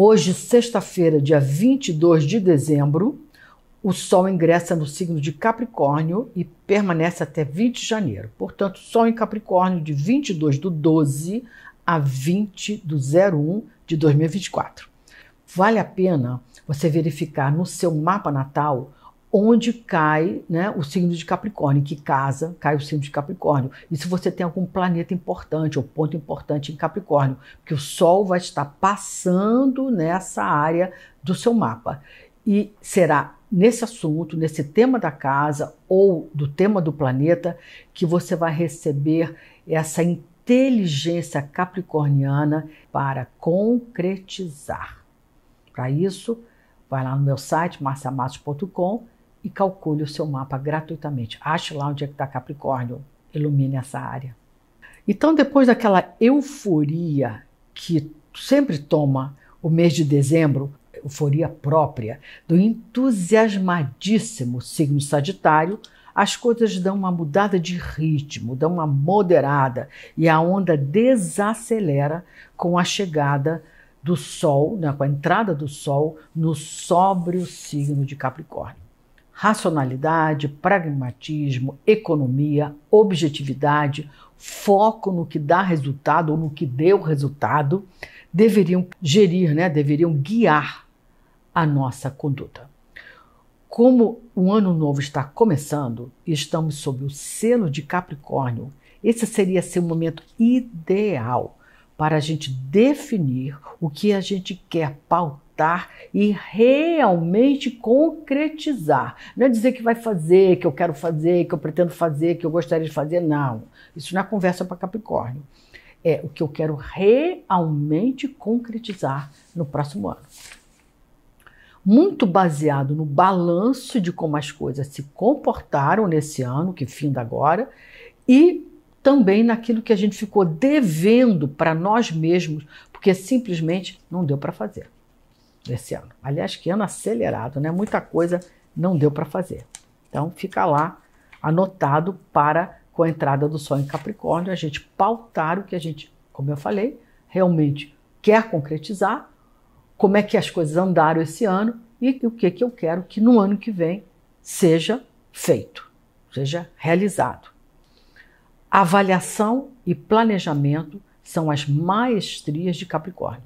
Hoje, sexta-feira, dia 22 de dezembro, o Sol ingressa no signo de Capricórnio e permanece até 20 de janeiro. Portanto, Sol em Capricórnio de 22 do 12 a 20 do 01 de 2024. Vale a pena você verificar no seu mapa natal onde cai né, o signo de Capricórnio, que casa, cai o signo de Capricórnio. E se você tem algum planeta importante ou ponto importante em Capricórnio, porque o Sol vai estar passando nessa área do seu mapa. E será nesse assunto, nesse tema da casa ou do tema do planeta, que você vai receber essa inteligência capricorniana para concretizar. Para isso, vai lá no meu site marciamatos.com e calcule o seu mapa gratuitamente. Ache lá onde é que está Capricórnio, ilumine essa área. Então, depois daquela euforia que sempre toma o mês de dezembro, euforia própria, do entusiasmadíssimo signo Sagitário, as coisas dão uma mudada de ritmo, dão uma moderada e a onda desacelera com a chegada do Sol, né, com a entrada do Sol no sóbrio signo de Capricórnio racionalidade, pragmatismo, economia, objetividade, foco no que dá resultado ou no que deu resultado, deveriam gerir, né? deveriam guiar a nossa conduta. Como o ano novo está começando e estamos sob o selo de Capricórnio, esse seria ser o momento ideal para a gente definir o que a gente quer pautar executar e realmente concretizar. Não é dizer que vai fazer, que eu quero fazer, que eu pretendo fazer, que eu gostaria de fazer, não. Isso não é conversa para Capricórnio. É o que eu quero realmente concretizar no próximo ano. Muito baseado no balanço de como as coisas se comportaram nesse ano, que fim da agora, e também naquilo que a gente ficou devendo para nós mesmos, porque simplesmente não deu para fazer esse ano. Aliás, que ano acelerado, né? Muita coisa não deu para fazer. Então fica lá anotado para com a entrada do Sol em Capricórnio a gente pautar o que a gente, como eu falei, realmente quer concretizar, como é que as coisas andaram esse ano e o que que eu quero que no ano que vem seja feito, seja realizado. Avaliação e planejamento são as maestrias de Capricórnio.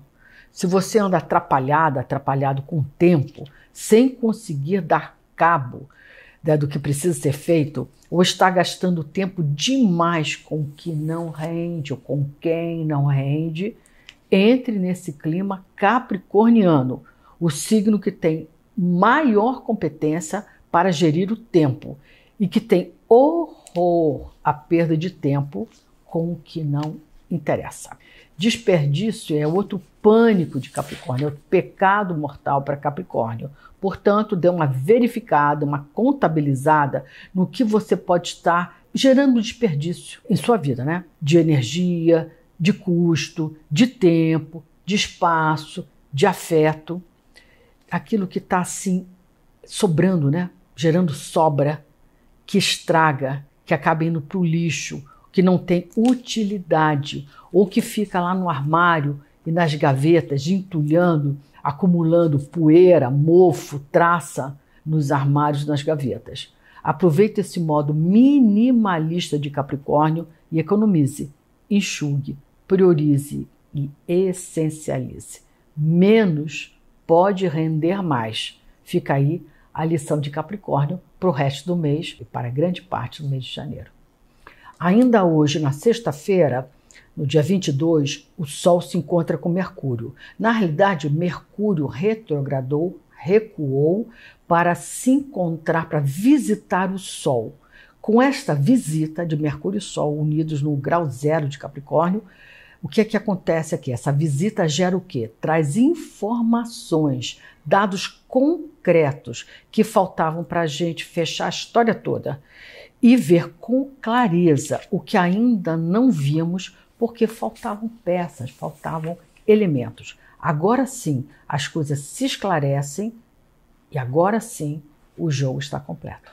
Se você anda atrapalhada, atrapalhado com o tempo, sem conseguir dar cabo né, do que precisa ser feito, ou está gastando tempo demais com o que não rende ou com quem não rende, entre nesse clima capricorniano, o signo que tem maior competência para gerir o tempo e que tem horror à perda de tempo com o que não interessa. Desperdício é outro pânico de Capricórnio, é o pecado mortal para Capricórnio. Portanto, dê uma verificada, uma contabilizada no que você pode estar gerando desperdício em sua vida, né? De energia, de custo, de tempo, de espaço, de afeto. Aquilo que está assim sobrando, né? Gerando sobra, que estraga, que acaba indo para o lixo que não tem utilidade ou que fica lá no armário e nas gavetas, entulhando, acumulando poeira, mofo, traça nos armários, nas gavetas. Aproveite esse modo minimalista de Capricórnio e economize, enxugue, priorize e essencialize. Menos pode render mais. Fica aí a lição de Capricórnio para o resto do mês e para grande parte do mês de janeiro. Ainda hoje, na sexta-feira, no dia 22, o Sol se encontra com Mercúrio. Na realidade, Mercúrio retrogradou, recuou para se encontrar, para visitar o Sol. Com esta visita de Mercúrio e Sol unidos no grau zero de Capricórnio, o que é que acontece aqui? Essa visita gera o quê? Traz informações, dados concretos que faltavam para a gente fechar a história toda e ver com clareza o que ainda não vimos, porque faltavam peças, faltavam elementos. Agora sim, as coisas se esclarecem e agora sim o jogo está completo.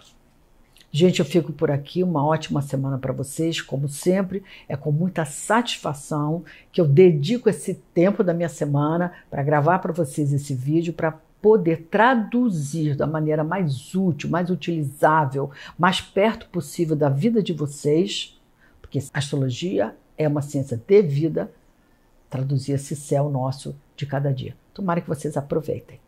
Gente, eu fico por aqui. Uma ótima semana para vocês. Como sempre, é com muita satisfação que eu dedico esse tempo da minha semana para gravar para vocês esse vídeo, para poder traduzir da maneira mais útil, mais utilizável, mais perto possível da vida de vocês, porque astrologia é uma ciência de vida, traduzir esse céu nosso de cada dia. Tomara que vocês aproveitem.